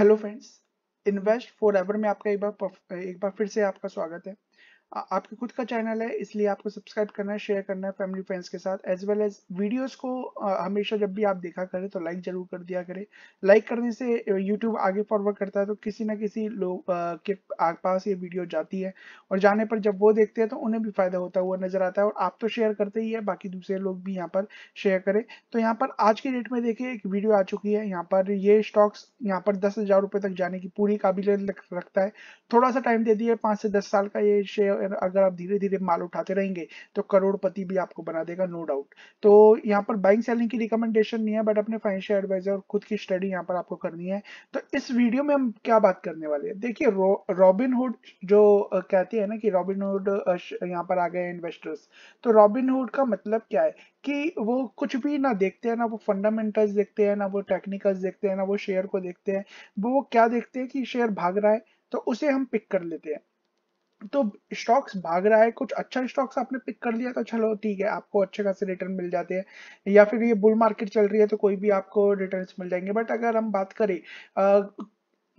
Hello friends Invest Forever में आपका एक बार एक बार फिर से आपका स्वागत है आपके खुद का चैनल है इसलिए आपको सब्सक्राइब करना है शेयर करना है फैमिली फ्रेंड्स के साथ एज वेल एज वीडियोस को हमेशा जब भी आप देखा करें तो लाइक जरूर कर दिया करें लाइक करने से यूट्यूब आगे फॉरवर्ड करता है तो किसी ना किसी लोग के पास ये वीडियो जाती है और जाने पर जब वो देखते हैं तो उन्हें भी फायदा होता हुआ नजर आता है और आप तो शेयर करते ही है बाकी दूसरे लोग भी यहाँ पर शेयर करें तो यहाँ पर आज के डेट में देखिए एक वीडियो आ चुकी है यहाँ पर ये स्टॉक्स यहाँ पर दस हजार रुपये तक जाने की पूरी काबिलियत रखता है थोड़ा सा टाइम दे दिए पाँच से दस साल का ये शेयर अगर आप धीरे धीरे माल उठाते रहेंगे तो करोड़पति भी आपको बना देगा नो डाउट तो यहाँ पर बाइंग सेलिंग की रिकमेंडेशन नहीं है बट अपने फाइनेंशियल एडवाइजर और खुद की स्टडी यहाँ पर आपको करनी है तो इस वीडियो में हम क्या बात करने वाले हैं देखिए रॉबिनहुड जो कहते हैं ना कि रॉबिनहुड यहाँ पर आ गए इन्वेस्टर्स तो रॉबिनहुड का मतलब क्या है कि वो कुछ भी ना देखते हैं ना वो फंडामेंटल्स देखते हैं ना वो टेक्निकल्स देखते हैं ना वो शेयर को देखते हैं वो क्या देखते हैं कि शेयर भाग रहा है तो उसे हम पिक कर लेते हैं तो स्टॉक्स भाग रहा है कुछ अच्छा स्टॉक्स आपने पिक कर लिया तो चलो ठीक है आपको अच्छे खासे रिटर्न मिल जाते हैं या फिर ये बुल मार्केट चल रही है तो कोई भी आपको रिटर्न मिल जाएंगे बट अगर हम बात करें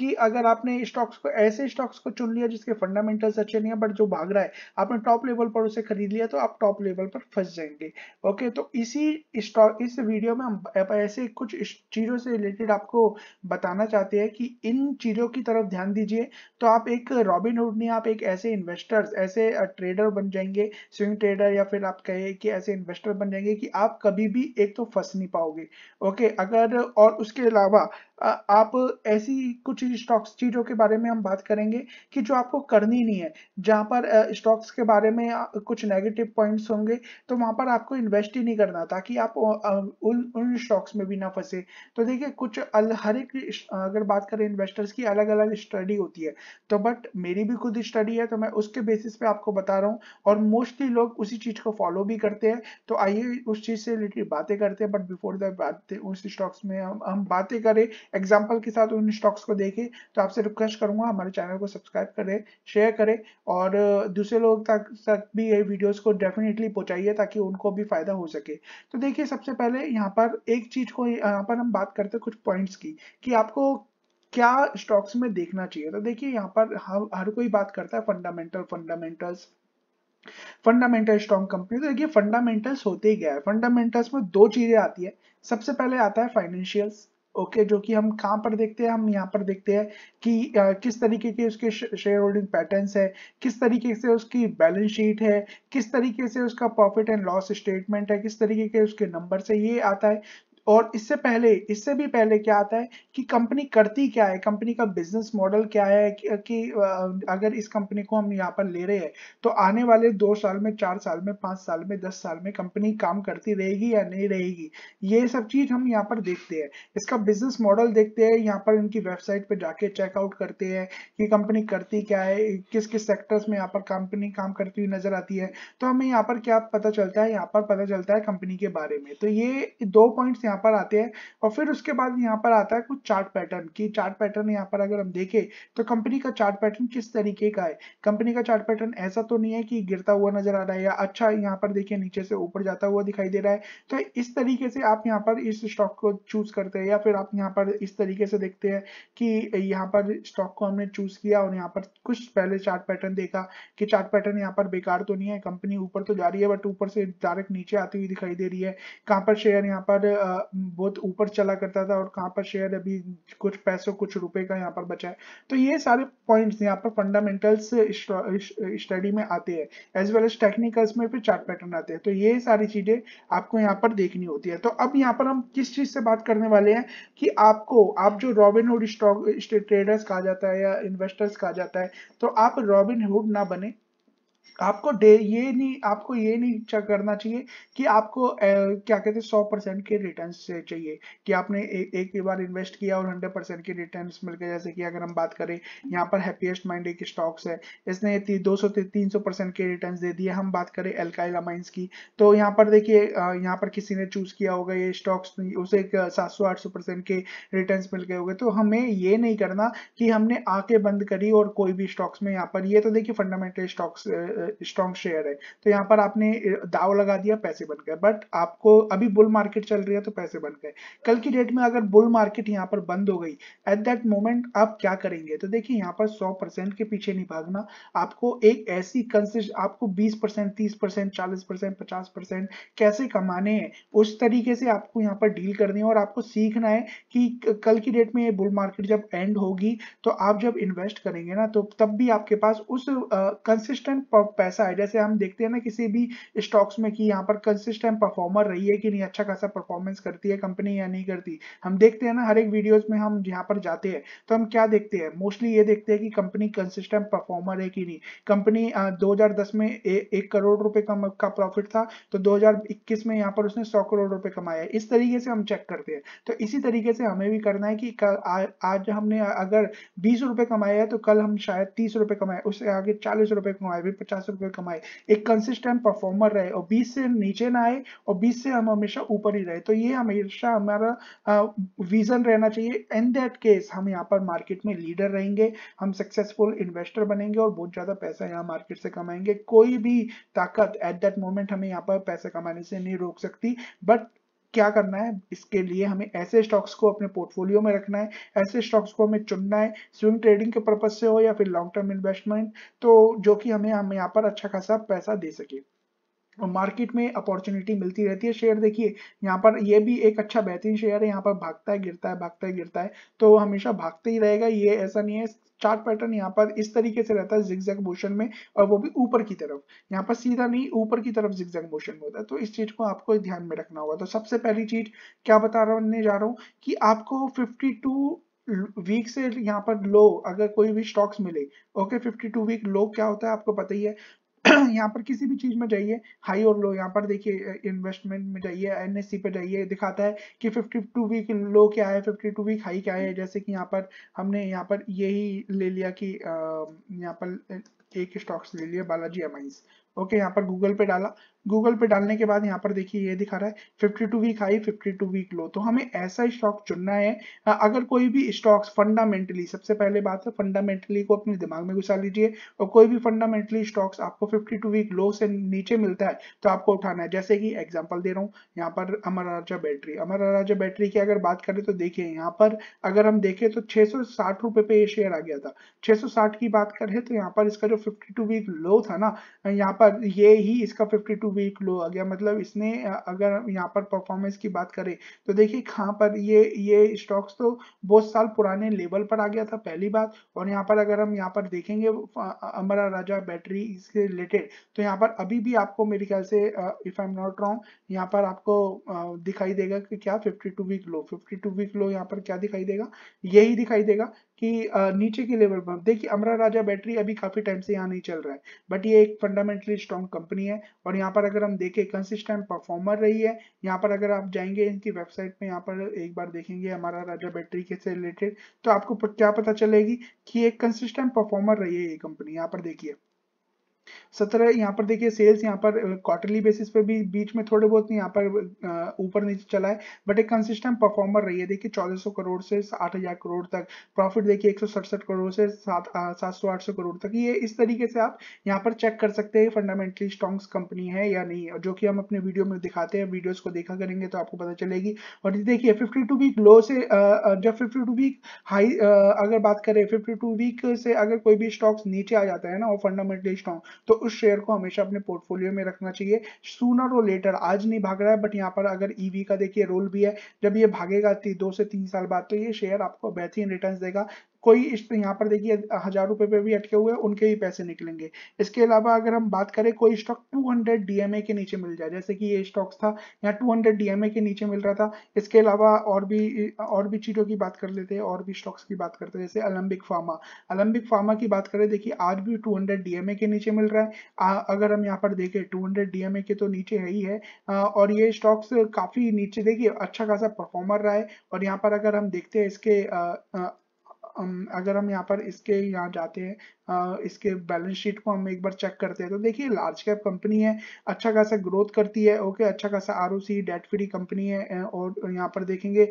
कि अगर आपने स्टॉक्स को ऐसे स्टॉक्स को चुन लिया जिसके फंडामेंटल्स अच्छे नहीं है बट जो भाग रहा है आपने टॉप लेवल पर उसे खरीद लिया तो आप टॉप लेवल पर फंस जाएंगे ओके तो इसी स्टॉक इस वीडियो में हम ऐसे कुछ चीज़ों से रिलेटेड आपको बताना चाहते हैं कि इन चीज़ों की तरफ ध्यान दीजिए तो आप एक रॉबिन हुड नहीं आप एक ऐसे इन्वेस्टर्स ऐसे ट्रेडर बन जाएंगे स्विंग ट्रेडर या फिर आप कहे कि ऐसे इन्वेस्टर बन जाएंगे कि आप कभी भी एक तो फंस नहीं पाओगे ओके अगर और उसके अलावा आप ऐसी कुछ स्टॉक्स चीज़ों के बारे में हम बात करेंगे कि जो आपको करनी नहीं है जहाँ पर स्टॉक्स के बारे में कुछ नेगेटिव पॉइंट्स होंगे तो वहां पर आपको इन्वेस्ट ही नहीं करना ताकि आप उन उन स्टॉक्स में भी ना फंसे तो देखिए कुछ अल, हर एक अगर बात करें इन्वेस्टर्स की अलग अलग स्टडी होती है तो बट मेरी भी खुद स्टडी है तो मैं उसके बेसिस पे आपको बता रहा हूँ और मोस्टली लोग उसी चीज़ को फॉलो भी करते हैं तो आइए उस चीज़ से रिलेटेड बातें करते हैं बट बिफोर दैट बातें उस स्टॉक्स में हम हम बातें करें एग्जाम्पल के साथ उन स्टॉक्स को देखें तो आपसे रिक्वेस्ट करूंगा हमारे चैनल को सब्सक्राइब करें शेयर करें और दूसरे लोग तक तक भी ये वीडियोस को डेफिनेटली पहुंचाइए ताकि उनको भी फायदा हो सके तो देखिए सबसे पहले यहाँ पर एक चीज को यहाँ पर हम बात करते हैं कुछ पॉइंट्स की कि आपको क्या स्टॉक्स में देखना चाहिए तो देखिए यहाँ पर हर, हर कोई बात करता है fundamental fundamentals fundamental strong company तो देखिए फंडामेंटल्स होते ही गया है फंडामेंटल्स में दो चीजें आती है सबसे पहले आता है फाइनेंशियल्स ओके जो कि हम कहाँ पर देखते हैं हम यहाँ पर देखते हैं कि आ, किस तरीके के उसके शेयर होल्डिंग पैटर्न्स है किस तरीके से उसकी बैलेंस शीट है किस तरीके से उसका प्रॉफिट एंड लॉस स्टेटमेंट है किस तरीके के उसके नंबर से ये आता है और इससे पहले इससे भी पहले क्या आता है कि कंपनी करती क्या है कंपनी का बिजनेस मॉडल क्या है कि, कि अगर इस कंपनी को हम यहाँ पर ले रहे हैं तो आने वाले दो साल में चार साल में पांच साल में दस साल में कंपनी काम करती रहेगी या नहीं रहेगी ये सब चीज़ हम यहाँ पर देखते हैं इसका बिजनेस मॉडल देखते हैं यहाँ पर इनकी वेबसाइट पर जाके चेकआउट करते हैं कि कंपनी करती क्या है किस किस सेक्टर्स में यहाँ पर कंपनी काम करती हुई नजर आती है तो हमें यहाँ पर क्या पता चलता है यहाँ पर पता चलता है कंपनी के बारे में तो ये दो पॉइंट्स यहाँ पर आते हैं और फिर उसके बाद यहाँ पर आता है कुछ चार्ट पैटर्न की चार्ट पैटर्न यहाँ पर अगर हम देखें तो कंपनी का चार्ट पैटर्न किस तरीके का है कंपनी का चार्ट पैटर्न ऐसा तो नहीं है कि गिरता हुआ नजर आ रहा है या अच्छा यहाँ पर देखिए नीचे से ऊपर जाता हुआ दिखाई दे रहा है तो इस तरीके से आप यहाँ पर इस स्टॉक को चूज करते हैं या फिर आप यहाँ पर इस तरीके से देखते हैं कि यहाँ पर स्टॉक को हमने चूज किया और यहाँ पर कुछ पहले चार्ट पैटर्न देखा कि चार्ट पैटर्न यहाँ पर बेकार तो नहीं है कंपनी ऊपर तो जा रही है बट ऊपर से डायरेक्ट नीचे आती हुई दिखाई दे रही है कहाँ पर शेयर यहाँ पर बहुत ऊपर चला करता था और कहाँ पर शेयर अभी कुछ पैसों कुछ रुपए का यहाँ पर बचा है तो ये सारे पॉइंट्स यहाँ पर फंडामेंटल्स स्टडी में आते हैं एज वेल एज टेक्निकल्स में फिर चार्ट पैटर्न आते हैं तो ये सारी चीजें आपको यहाँ पर देखनी होती है तो अब यहाँ पर हम किस चीज से बात करने वाले हैं कि आपको आप जो रॉबिन हुड स्टॉक ट्रेडर्स कहा जाता है या इन्वेस्टर्स कहा जाता है तो आप रॉबिन हुड ना बने आपको डे ये नहीं आपको ये नहीं चेक करना चाहिए कि आपको ए, क्या कहते हैं सौ परसेंट के रिटर्न चाहिए कि आपने ए, एक बार इन्वेस्ट किया और हंड्रेड परसेंट के रिटर्न मिल गए जैसे कि अगर हम बात करें यहाँ पर हैप्पीएस्ट माइंड एक स्टॉक्स है इसने दो सौ तीन सौ परसेंट के रिटर्न दे दिए हम बात करें एल्काइला माइंस की तो यहाँ पर देखिए यहाँ पर किसी ने चूज किया होगा ये स्टॉक्स उसे एक सात सौ आठ सौ परसेंट के रिटर्न मिल गए होंगे तो हमें ये नहीं करना कि हमने आके बंद करी और कोई भी स्टॉक्स में यहाँ पर ये तो देखिए फंडामेंटल स्टॉक्स स्ट्रॉन्ग शेयर है तो यहाँ पर आपने दाव लगा दिया पैसे बन गए बट आपको अभी बुल मार्केट चल रही है तो पैसे बन गए कल की डेट में अगर बुल मार्केट यहाँ पर बंद हो गई एट दैट मोमेंट आप क्या करेंगे तो देखिए यहाँ पर सौ परसेंट के पीछे नहीं भागना आपको एक ऐसी कंसिस्ट आपको बीस परसेंट तीस परसेंट चालीस परसेंट पचास परसेंट कैसे कमाने हैं उस तरीके से आपको यहाँ पर डील करनी है और आपको सीखना है कि कल की डेट में ये बुल मार्केट जब एंड होगी तो आप जब इन्वेस्ट करेंगे ना तो तब भी आपके पास उस कंसिस्टेंट uh, ऑफ पैसा है जैसे हम देखते हैं ना किसी भी स्टॉक्स में कि यहाँ पर कंसिस्टेंट परफॉर्मर रही है कि नहीं अच्छा खासा परफॉर्मेंस करती है कंपनी या नहीं करती हम देखते हैं ना हर एक वीडियोज में हम यहाँ पर जाते हैं तो हम क्या देखते हैं मोस्टली ये देखते हैं कि कंपनी कंसिस्टेंट परफॉर्मर है कि नहीं कंपनी दो में ए, एक करोड़ रुपए का, का प्रॉफिट था तो दो में यहाँ पर उसने सौ करोड़ रुपए कमाया इस तरीके से हम चेक करते हैं तो इसी तरीके से हमें भी करना है कि आ, आज हमने अगर बीस रुपए कमाया है तो कल हम शायद तीस रुपए कमाए उससे आगे चालीस रुपए कमाए भी पचास रुपए कमाए एक कंसिस्टेंट परफॉर्मर रहे और बीस से नीचे ना आए और बीस से हम हमेशा ऊपर ही रहे तो ये हमेशा हमारा विजन रहना चाहिए इन दैट केस हम यहाँ पर मार्केट में लीडर रहेंगे हम सक्सेसफुल इन्वेस्टर बनेंगे और बहुत ज्यादा पैसा यहाँ मार्केट से कमाएंगे कोई भी ताकत एट दैट मोमेंट हमें यहाँ पर पैसा कमाने से नहीं रोक सकती बट क्या करना है इसके लिए हमें ऐसे स्टॉक्स को अपने पोर्टफोलियो में रखना है ऐसे स्टॉक्स को हमें चुनना है स्विंग ट्रेडिंग के पर्पज से हो या फिर लॉन्ग टर्म इन्वेस्टमेंट तो जो कि हमें हम यहाँ पर अच्छा खासा पैसा दे सके मार्केट में अपॉर्चुनिटी मिलती रहती है शेयर देखिए यहाँ पर ये भी एक अच्छा बेहतरीन शेयर है यहाँ पर भागता है गिरता है भागता है गिरता है तो हमेशा भागते ही रहेगा ये ऐसा नहीं है चार्ट पैटर्न यहाँ पर इस तरीके से रहता है जिगजैग मोशन में और वो भी ऊपर की तरफ यहाँ पर सीधा नहीं ऊपर की तरफ जिगजैग मोशन में होता है तो इस चीज को आपको ध्यान में रखना होगा तो सबसे पहली चीज क्या बता रहा हूँ जा रहा हूँ कि आपको फिफ्टी वीक से यहाँ पर लो अगर कोई भी स्टॉक्स मिले ओके 52 वीक लो क्या होता है आपको पता ही है यहाँ पर किसी भी चीज में जाइए हाई और लो यहाँ पर देखिए इन्वेस्टमेंट में जाइए एनएससी e पे जाइए दिखाता है कि 52 वीक लो क्या है 52 वीक हाई क्या है हम्म। जैसे कि यहाँ पर हमने यहाँ पर यही ले लिया कि यहाँ पर एक स्टॉक्स ले लिया बालाजी एम ओके यहाँ पर गूगल पे डाला गूगल पे डालने के बाद यहाँ पर देखिए ये दिखा रहा है 52 वीक हाई 52 वीक लो तो हमें ऐसा स्टॉक चुनना है अगर कोई भी स्टॉक्स फंडामेंटली सबसे पहले बात है फंडामेंटली को अपने दिमाग में घुसा लीजिए और कोई भी फंडामेंटली स्टॉक्स आपको 52 वीक लो से नीचे मिलता है तो आपको उठाना है जैसे कि एग्जाम्पल दे रहा हूँ यहाँ पर अमर राजा बैटरी अमर राजा बैटरी की अगर बात करें तो देखिए यहाँ पर अगर हम देखें तो छह सौ पे ये शेयर आ गया था छह की बात करें तो यहाँ पर इसका जो फिफ्टी वीक लो था ना यहाँ पर ये ही इसका फिफ्टी टू वीक लो आ गया मतलब इसने अगर यहाँ पर परफॉर्मेंस की बात करें तो देखिए कहाँ पर ये ये स्टॉक्स तो बहुत साल पुराने लेवल पर आ गया था पहली बात और यहाँ पर अगर हम यहाँ पर देखेंगे अमरा राजा बैटरी इसके रिलेटेड तो यहाँ पर अभी भी आपको मेरे ख्याल से if I am not wrong यहाँ पर आपको दिखाई देगा कि क्या fifty week low fifty week low यहाँ पर क्या दिखाई देगा यही दिखाई देगा कि नीचे के लेवल पर देखिए अमरा राजा बैटरी अभी काफी टाइम से यहाँ नहीं चल रहा है बट ये एक फंडामेंटली स्ट्रॉन्ग कंपनी है और यहाँ पर अगर हम देखें कंसिस्टेंट परफॉर्मर रही है यहाँ पर अगर आप जाएंगे इनकी वेबसाइट पे यहाँ पर एक बार देखेंगे अमरा राजा बैटरी के से रिलेटेड तो आपको क्या पता चलेगी कि एक कंसिस्टेंट परफॉर्मर रही है ये कंपनी यहाँ पर देखिए सत्रह यहाँ पर देखिए सेल्स यहाँ पर क्वार्टरली बेसिस पे भी बीच में थोड़े बहुत यहाँ पर ऊपर नीचे चला है बट एक कंसिस्टेंट परफॉर्मर रही है देखिए चौदह करोड़ से आठ करोड़ तक प्रॉफिट देखिए एक करोड़ से सात सात सौ आठ सौ करोड़ तक ये इस तरीके से आप यहाँ पर चेक कर सकते हैं फंडामेंटली स्ट्रॉन्ग कंपनी है या नहीं है जो कि हम अपने वीडियो में दिखाते हैं वीडियोस को देखा करेंगे तो आपको पता चलेगी और देखिए टू वीक लो से जब टू वीक हाई अगर बात करें टू वीक से अगर कोई भी स्टॉक्स नीचे आ जाता है ना और फंडामेंटली स्ट्रॉन्ग तो उस शेयर को हमेशा अपने पोर्टफोलियो में रखना चाहिए सूनर और लेटर आज नहीं भाग रहा है बट यहाँ पर अगर ईवी e का देखिए रोल भी है जब ये भागेगा दो से तीन साल बाद तो ये शेयर आपको बेहतरीन रिटर्न देगा कोई यहाँ पर देखिए हजार रुपए पे भी अटके हुए उनके ही पैसे निकलेंगे इसके अलावा अगर हम बात करें कोई स्टॉक 200 डीएमए के नीचे मिल जाए जैसे कि ये स्टॉक्स था यहाँ 200 डीएमए के नीचे मिल रहा था इसके अलावा और भी और भी चीजों की बात कर लेते हैं और भी स्टॉक्स की बात करते हैं जैसे अलम्बिक फार्मा अलम्बिक फार्मा की बात करें देखिए आज भी टू डीएमए के नीचे मिल रहा है आ, अगर हम यहाँ पर देखें टू डीएमए के तो नीचे है ही है आ, और ये स्टॉक्स काफी नीचे देखिए अच्छा खासा परफॉर्मर रहा है और यहाँ पर अगर हम देखते हैं इसके अगर हम यहाँ पर इसके यहाँ जाते हैं इसके बैलेंस शीट को हम एक बार चेक करते हैं तो देखिए लार्ज कैप कंपनी है अच्छा खासा ग्रोथ करती है ओके अच्छा खासा आर डेट फ्री कंपनी है और यहाँ पर देखेंगे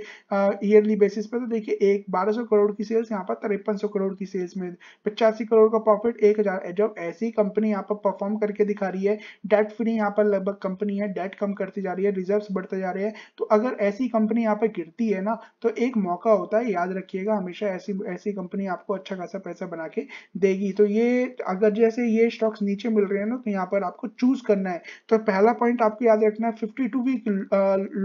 ईयरली बेसिस पर तो देखिए एक बारह करोड़ की सेल्स यहाँ पर तिरपन करोड़ की सेल्स में पचासी करोड़ का प्रॉफिट एक हजार जब ऐसी कंपनी यहाँ पर परफॉर्म करके दिखा रही है डेट फ्री यहाँ पर लगभग कंपनी है डेट कम करती जा रही है रिजर्व बढ़ते जा रहे हैं तो अगर ऐसी कंपनी यहाँ पर गिरती है ना तो एक मौका होता है याद रखिएगा हमेशा ऐसी ऐसी कंपनी आपको अच्छा खासा पैसा बना के देगी थी तो ये अगर जैसे ये स्टॉक्स नीचे मिल रहे हैं ना तो यहाँ पर आपको चूज करना है तो पहला पॉइंट आपको याद रखना है फिफ्टी टू वीक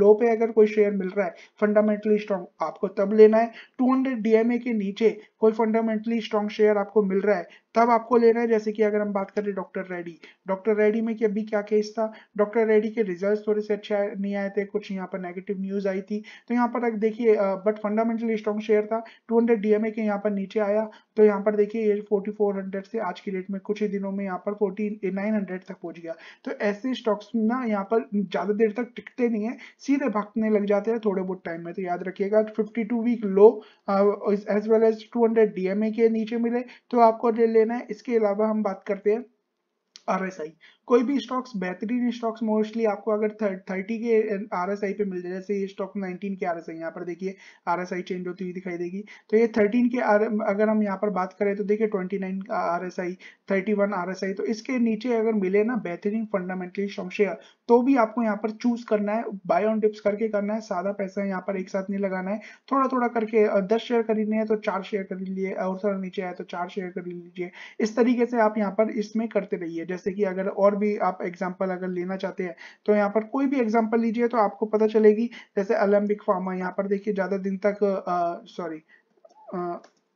लो पे अगर कोई शेयर मिल रहा है फंडामेंटली स्ट्रॉन्ग आपको तब लेना है टू हंड्रेड के नीचे कोई फंडामेंटली स्ट्रॉन्ग शेयर आपको मिल रहा है तब आपको लेना है जैसे कि अगर हम बात करें डॉक्टर रेड्डी डॉक्टर रेड्डी में कि अभी क्या केस था डॉक्टर रेड्डी के रिजल्ट थोड़े से अच्छे नहीं आए थे कुछ यहाँ पर नेगेटिव न्यूज आई थी तो यहाँ पर देखिए बट फंडामेंटली स्ट्रॉन्ग शेयर था टू हंड्रेड डीएमए के यहाँ पर नीचे आया तो यहाँ पर देखिए ये 4400 से आज की डेट में कुछ ही दिनों में यहाँ पर 4900 तक पहुंच गया तो ऐसे स्टॉक्स ना यहाँ पर ज्यादा देर तक टिकते नहीं है सीधे भागने लग जाते हैं थोड़े बहुत टाइम में तो याद रखिएगा 52 week low as well as 200 DMA के नीचे मिले तो आपको ले लेना है इसके अलावा हम बात करते हैं आर एस आई कोई भी स्टॉक्स बेहतरीन स्टॉक्स मोस्टली आपको अगर थर्टी के आर एस आई पे मिल जाए जैसे ये स्टॉक नाइनटीन के आर एस आई यहाँ पर देखिए आर एस आई चेंज होती हुई दिखाई देगी तो ये थर्टीन के आर अगर हम यहाँ पर बात करें तो देखिए twenty nine R S I thirty one R S I तो इसके नीचे अगर मिले ना बेहतरीन फंडामेंटली शेयर तो भी आपको यहाँ पर चूज करना है बाय ऑन डिप्स करके करना है सादा पैसा यहाँ पर एक साथ नहीं लगाना है थोड़ा थोड़ा करके दस शेयर खरीदने हैं तो चार शेयर खरीद लिए और थोड़ा नीचे आए तो चार शेयर खरीद लीजिए इस तरीके से आप यहाँ पर इसमें करते रहिए जैसे कि अगर और और भी आप एग्जाम्पल अगर लेना चाहते हैं तो यहाँ पर कोई भी एग्जाम्पल लीजिए तो आपको पता चलेगी जैसे अलम्बिक फार्मा यहाँ पर देखिए ज़्यादा दिन तक सॉरी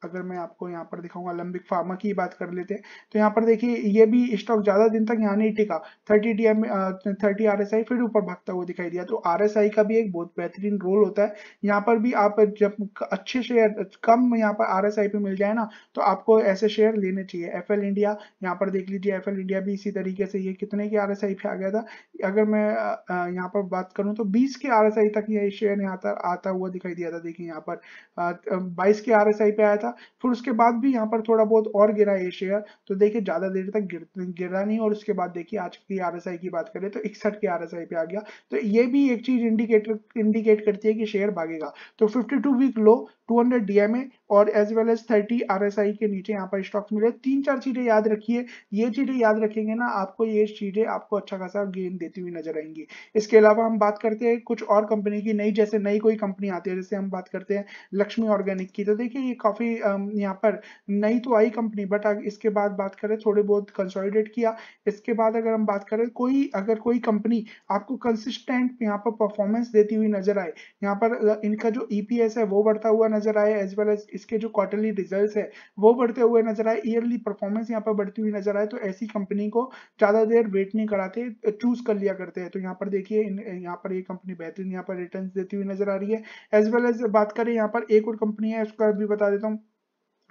अगर मैं आपको यहाँ पर दिखाऊंगा लंबिक फार्मा की बात कर लेते हैं तो यहाँ पर देखिए ये भी स्टॉक ज्यादा दिन तक यहाँ नहीं टिका thirty D M thirty R S I फिर ऊपर भागता हुआ दिखाई दिया तो आर एस आई का भी एक बहुत बेहतरीन रोल होता है यहाँ पर भी आप जब अच्छे शेयर कम यहाँ पर आर एस आई पे मिल जाए ना तो आपको ऐसे शेयर लेने चाहिए एफ एल इंडिया यहाँ पर देख लीजिए एफ एल इंडिया भी इसी तरीके से ये कितने के आर एस आई पे आ गया था अगर मैं यहाँ पर बात करूँ तो बीस के आर एस आई तक ये शेयर यहाँ आता हुआ दिखाई दिया था देखिए यहाँ पर बाईस के आर एस आई पे आया था था फिर उसके बाद भी यहाँ पर थोड़ा बहुत और गिरा ये शेयर तो देखिए ज़्यादा देर तक गिर गिरा नहीं और उसके बाद देखिए आज की आर की बात करें तो इकसठ के आर पे आ गया तो ये भी एक चीज़ इंडिकेटर इंडिकेट करती है कि शेयर भागेगा तो 52 वीक लो 200 डीएमए और एज वेल एज 30 आरएसआई के नीचे यहाँ पर स्टॉक्स मिले तीन चार चीजें याद रखिए ये चीजें याद रखेंगे ना आपको ये चीजें आपको अच्छा खासा गेन देती हुई नजर आएंगी इसके अलावा हम बात करते हैं कुछ और कंपनी की नई जैसे नई कोई कंपनी आती है जैसे हम बात करते हैं लक्ष्मी ऑर्गेनिक की तो देखिए ये काफी Um, यहाँ पर नई तो आई कंपनी बट इसके बाद बात करें थोड़े बहुत कंसोलिडेट किया इसके बाद अगर हम बात करें कोई अगर कोई कंपनी आपको कंसिस्टेंट यहाँ पर परफॉर्मेंस देती हुई नजर आए यहाँ पर इनका जो ईपीएस e है वो बढ़ता हुआ नजर आए एज वेल एज इसके जो क्वार्टरली रिजल्ट है वो बढ़ते हुए नजर आए ईयरली परफॉर्मेंस यहाँ पर बढ़ती हुई नजर आए तो ऐसी कंपनी को ज्यादा देर वेट नहीं कराते चूज कर लिया करते हैं तो यहाँ पर देखिए यहाँ पर ये कंपनी बेहतरीन यहाँ पर रिटर्न देती हुई नजर आ रही है एज वेल एज बात करें यहाँ पर एक और कंपनी है उसका भी बता देता हूँ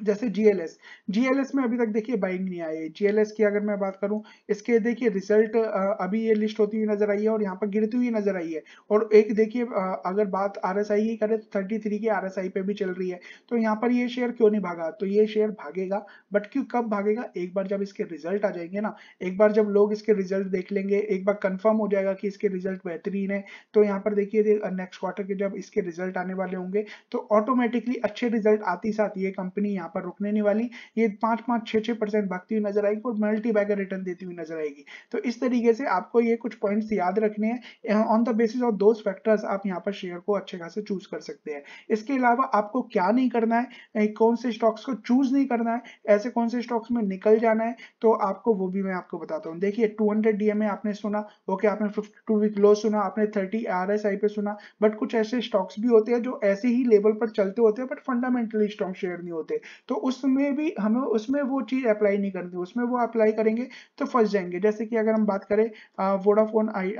जैसे जीएलएस जीएलएस में अभी तक देखिए बाइंग नहीं आई है जीएलएस की अगर मैं बात करूं इसके देखिए रिजल्ट अभी ये लिस्ट होती हुई नजर आई है और यहाँ पर गिरती हुई नजर आई है और एक देखिए अगर बात आरएसआई की करें तो 33 की आरएसआई पे भी चल रही है तो यहाँ पर ये शेयर क्यों नहीं भागा तो ये शेयर भागेगा बट क्यों कब भागेगा एक बार जब इसके रिजल्ट आ जाएंगे ना एक बार जब लोग इसके रिजल्ट देख लेंगे एक बार कन्फर्म हो जाएगा कि इसके रिजल्ट बेहतरीन है तो यहाँ पर देखिए नेक्स्ट क्वार्टर के जब इसके रिजल्ट आने वाले होंगे तो ऑटोमेटिकली अच्छे रिजल्ट आती साथ ये कंपनी यहाँ यहाँ पर रुकने नहीं वाली ये पांच पांच छह छह परसेंट भागती हुई नजर आएगी और मल्टी बैगर रिटर्न देती हुई नजर आएगी तो इस तरीके से आपको ये कुछ पॉइंट याद रखने हैं ऑन द बेसिस ऑफ दो फैक्टर्स आप यहाँ पर शेयर को अच्छे खासे चूज कर सकते हैं इसके अलावा आपको क्या नहीं करना है कौन से स्टॉक्स को चूज नहीं करना है ऐसे कौन से स्टॉक्स में निकल जाना है तो आपको वो भी मैं आपको बताता हूँ देखिए टू हंड्रेड डीएमए आपने सुना ओके आपने फिफ्टी वीक लो सुना आपने थर्टी आर पे सुना बट कुछ ऐसे स्टॉक्स भी होते हैं जो ऐसे ही लेवल पर चलते होते हैं बट फंडामेंटली स्ट्रॉन्ग शेयर नहीं होते तो उसमें भी हमें उसमें वो चीज़ अप्लाई नहीं करनी उसमें वो अप्लाई करेंगे तो फंस जाएंगे जैसे कि अगर हम बात करें वोडाफोन आई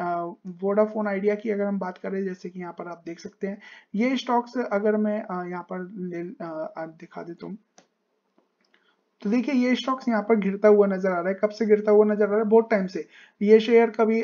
वोडाफोन आइडिया की अगर हम बात करें जैसे कि यहाँ पर आप देख सकते हैं ये स्टॉक्स अगर मैं यहाँ पर ले आ, दिखा देता हूँ तो देखिए ये स्टॉक्स यहाँ पर गिरता हुआ नजर आ रहा है कब से गिरता हुआ नजर आ रहा है बहुत टाइम से ये शेयर कभी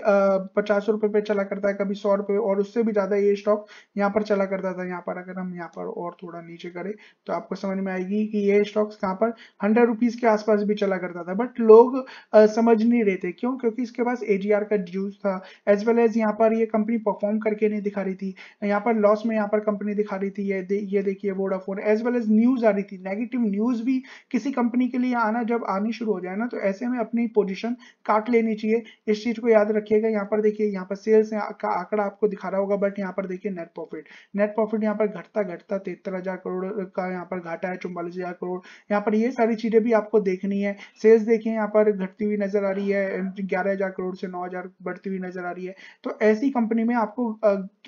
पचास रुपए पे चला करता है कभी सौ रुपए और उससे भी ज्यादा ये स्टॉक यहाँ पर चला करता था यहाँ पर अगर हम यहाँ पर और थोड़ा नीचे करें तो आपको समझ में आएगी कि ये स्टॉक्स कहाँ पर हंड्रेड रुपीज के आसपास भी चला करता था बट लोग आ, समझ नहीं रहे थे क्यों क्योंकि इसके पास एजीआर का ड्यूज था एज वेल एज यहाँ पर ये कंपनी परफॉर्म करके नहीं दिखा रही थी यहाँ पर लॉस में यहाँ पर कंपनी दिखा रही थी ये देखिए Vodafone as well as news आ रही थी नेगेटिव न्यूज भी किसी कंपनी कंपनी के लिए आना जब आनी शुरू हो जाए ना तो ऐसे में अपनी पोजीशन काट लेनी चाहिए इस चीज को याद रखिएगा यहाँ पर देखिए यहाँ पर सेल्स का आंकड़ा आपको दिखा रहा होगा बट यहाँ पर देखिए नेट प्रॉफिट नेट प्रॉफिट यहाँ पर घटता घटता तिहत्तर करोड़ का यहाँ पर घाटा है चौवालीस करोड़ यहाँ पर ये सारी चीजें भी आपको देखनी है सेल्स देखिए यहाँ पर घटती हुई नजर आ रही है ग्यारह करोड़ से नौ बढ़ती हुई नजर आ रही है तो ऐसी कंपनी में आपको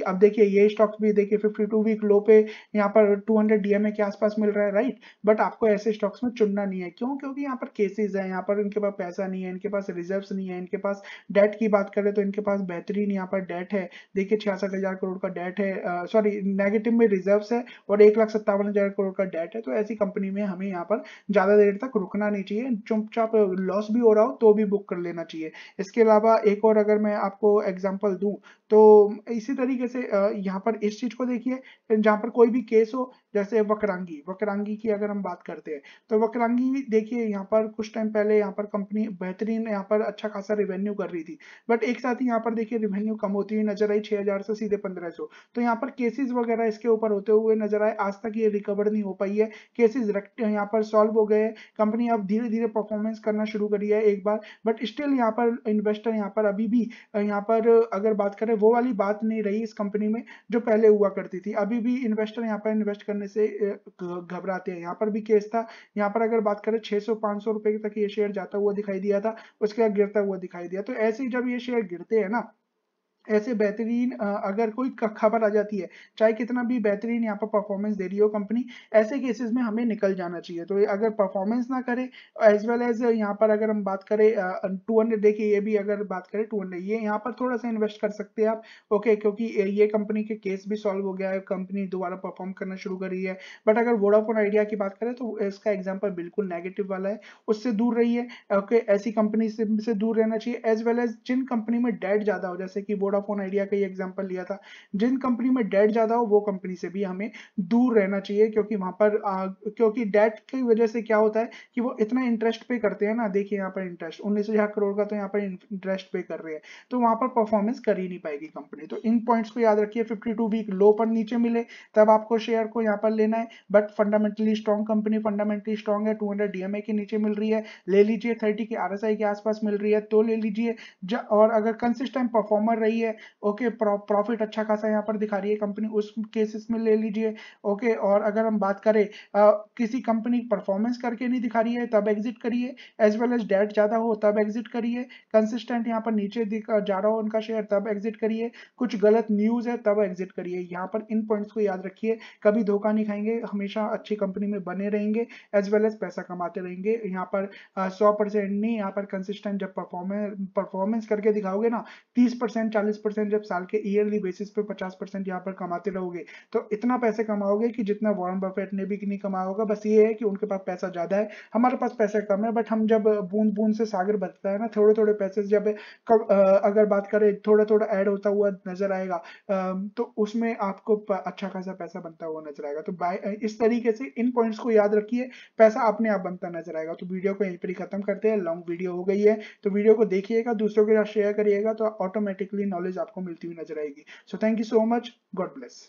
अब देखिए ये स्टॉक्स भी देखिए फिफ्टी वीक लो पे यहाँ पर टू हंड्रेड के आसपास मिल रहा है राइट बट आपको ऐसे स्टॉक्स में चुनना नहीं है है क्यों क्योंकि यहाँ पर केसेस है यहाँ पर इनके पास पैसा नहीं है इनके पास रिजर्व नहीं है इनके पास डेट की बात करें तो इनके पास बेहतरीन यहाँ पर डेट है देखिए छियासठ करोड़ का डेट है सॉरी नेगेटिव में रिजर्व है और एक लाख सत्तावन हजार करोड़ का डेट है तो ऐसी कंपनी में हमें यहाँ पर ज्यादा देर तक रुकना नहीं चाहिए चुपचाप लॉस भी हो रहा हो तो भी बुक कर लेना चाहिए इसके अलावा एक और अगर मैं आपको एग्जाम्पल दू तो इसी तरीके से यहाँ पर इस चीज को देखिए जहां पर कोई भी केस हो जैसे वक्रांगी वक्रांगी की अगर हम बात करते हैं तो वक्रांगी देखिए यहाँ पर कुछ टाइम पहले यहाँ पर कंपनी बेहतरीन यहाँ पर अच्छा खासा रेवेन्यू कर रही थी बट एक साथ ही यहाँ पर देखिए रेवेन्यू कम होती हुई नजर आई छह से सीधे पंद्रह तो यहाँ पर केसेज वगैरह इसके ऊपर होते हुए नजर आए आज तक ये रिकवर नहीं हो पाई है केसेज यहाँ पर सॉल्व हो गए कंपनी अब धीरे धीरे परफॉर्मेंस करना शुरू करी है एक बार बट स्टिल यहाँ पर इन्वेस्टर यहाँ पर अभी भी यहाँ पर अगर बात करें वो वाली बात नहीं रही इस कंपनी में जो पहले हुआ करती थी अभी भी इन्वेस्टर यहाँ पर इन्वेस्ट करने करने से घबराते हैं यहाँ पर भी केस था यहाँ पर अगर बात करें 600 सौ रुपए तक ये शेयर जाता हुआ दिखाई दिया था उसके बाद गिरता हुआ दिखाई दिया तो ऐसे ही जब ये शेयर गिरते हैं ना ऐसे बेहतरीन अगर कोई खबर आ जाती है चाहे कितना भी बेहतरीन यहाँ पर परफॉर्मेंस दे रही हो कंपनी ऐसे केसेस में हमें निकल जाना चाहिए तो अगर परफॉर्मेंस ना करे एज वेल एज यहाँ पर अगर हम बात करें टू हंड्रेड देखिए ये भी अगर बात करें टू हंड्रेड ये यहाँ पर थोड़ा सा इन्वेस्ट कर सकते हैं आप ओके क्योंकि ये कंपनी के केस भी सॉल्व हो गया है कंपनी दोबारा परफॉर्म करना शुरू कर रही है बट अगर वोडाफोन आइडिया की बात करें तो इसका एग्जाम्पल बिल्कुल नेगेटिव वाला है उससे दूर रही है ओके ऐसी कंपनी से, से दूर रहना चाहिए एज वेल एज जिन कंपनी में डेट ज़्यादा हो जैसे कि वोडा वोडाफोन आइडिया का ही एग्जाम्पल लिया था जिन कंपनी में डेट ज़्यादा हो वो कंपनी से भी हमें दूर रहना चाहिए क्योंकि वहां पर आ, क्योंकि डेट की वजह से क्या होता है कि वो इतना इंटरेस्ट पे करते हैं ना देखिए यहाँ पर इंटरेस्ट उन्नीस हज़ार करोड़ का तो यहाँ पर इंटरेस्ट पे कर रहे हैं तो वहां पर परफॉर्मेंस कर ही नहीं पाएगी कंपनी तो इन पॉइंट्स को याद रखिए फिफ्टी वीक लो पर नीचे मिले तब आपको शेयर को यहाँ पर लेना है but fundamentally strong company fundamentally strong है टू डीएमए के नीचे मिल रही है ले लीजिए थर्टी के आर के आसपास मिल रही है तो ले लीजिए और अगर कंसिस्टेंट परफॉर्मर रही है लीजिए ओके प्रॉफिट अच्छा खासा यहाँ पर दिखा रही है कंपनी उस केसेस में ले लीजिए ओके और अगर हम बात करें आ, किसी कंपनी परफॉर्मेंस करके नहीं दिखा रही है तब एग्जिट करिए एज वेल एज डेट ज़्यादा हो तब एग्जिट करिए कंसिस्टेंट यहाँ पर नीचे जा रहा हो उनका शेयर तब एग्जिट करिए कुछ गलत न्यूज़ है तब एग्जिट करिए यहाँ पर इन पॉइंट्स को याद रखिए कभी धोखा नहीं खाएंगे हमेशा अच्छी कंपनी में बने रहेंगे एज वेल एज पैसा कमाते रहेंगे यहाँ पर सौ परसेंट नहीं यहाँ पर कंसिस्टेंट जब परफॉर्मेंस परफॉर्मेंस करके दिखाओगे ना तीस परसेंट चालीस चालीस परसेंट जब साल के ईयरली बेसिस पे पचास परसेंट यहाँ पर कमाते रहोगे तो इतना पैसे कमाओगे कि जितना वॉरेन बफेट ने भी नहीं कमाया होगा बस ये है कि उनके पास पैसा ज़्यादा है हमारे पास पैसा कम है बट हम जब बूंद बूंद से सागर बचता है ना थोड़े थोड़े पैसे जब कब अगर बात करें थोड़ा थोड़ा ऐड होता हुआ नजर आएगा तो उसमें आपको अच्छा खासा पैसा बनता हुआ नजर आएगा तो इस तरीके से इन पॉइंट्स को याद रखिए पैसा अपने आप बनता नजर आएगा तो वीडियो को यहीं पर ही खत्म करते हैं लॉन्ग वीडियो हो गई है तो वीडियो को देखिएगा दूसरों के साथ शेयर करिएगा तो ऑटोमेटिकली नॉलेज नॉलेज आपको मिलती हुई नजर आएगी so thank you so much God bless